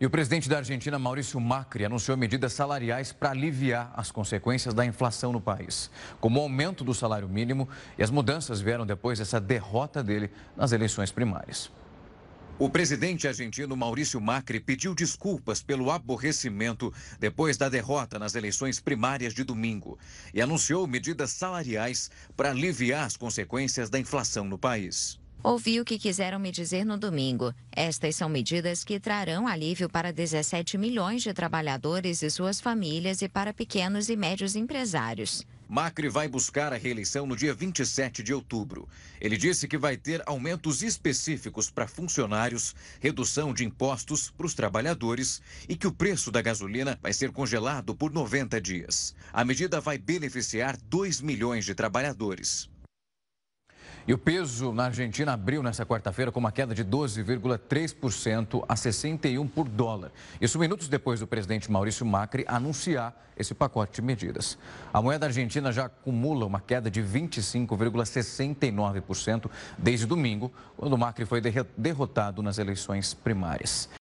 E o presidente da Argentina, Maurício Macri, anunciou medidas salariais para aliviar as consequências da inflação no país, como o aumento do salário mínimo, e as mudanças vieram depois dessa derrota dele nas eleições primárias. O presidente argentino Maurício Macri pediu desculpas pelo aborrecimento depois da derrota nas eleições primárias de domingo e anunciou medidas salariais para aliviar as consequências da inflação no país. Ouvi o que quiseram me dizer no domingo. Estas são medidas que trarão alívio para 17 milhões de trabalhadores e suas famílias e para pequenos e médios empresários. Macri vai buscar a reeleição no dia 27 de outubro. Ele disse que vai ter aumentos específicos para funcionários, redução de impostos para os trabalhadores e que o preço da gasolina vai ser congelado por 90 dias. A medida vai beneficiar 2 milhões de trabalhadores. E o peso na Argentina abriu nesta quarta-feira com uma queda de 12,3% a 61 por dólar. Isso minutos depois do presidente Maurício Macri anunciar esse pacote de medidas. A moeda argentina já acumula uma queda de 25,69% desde domingo, quando Macri foi derrotado nas eleições primárias.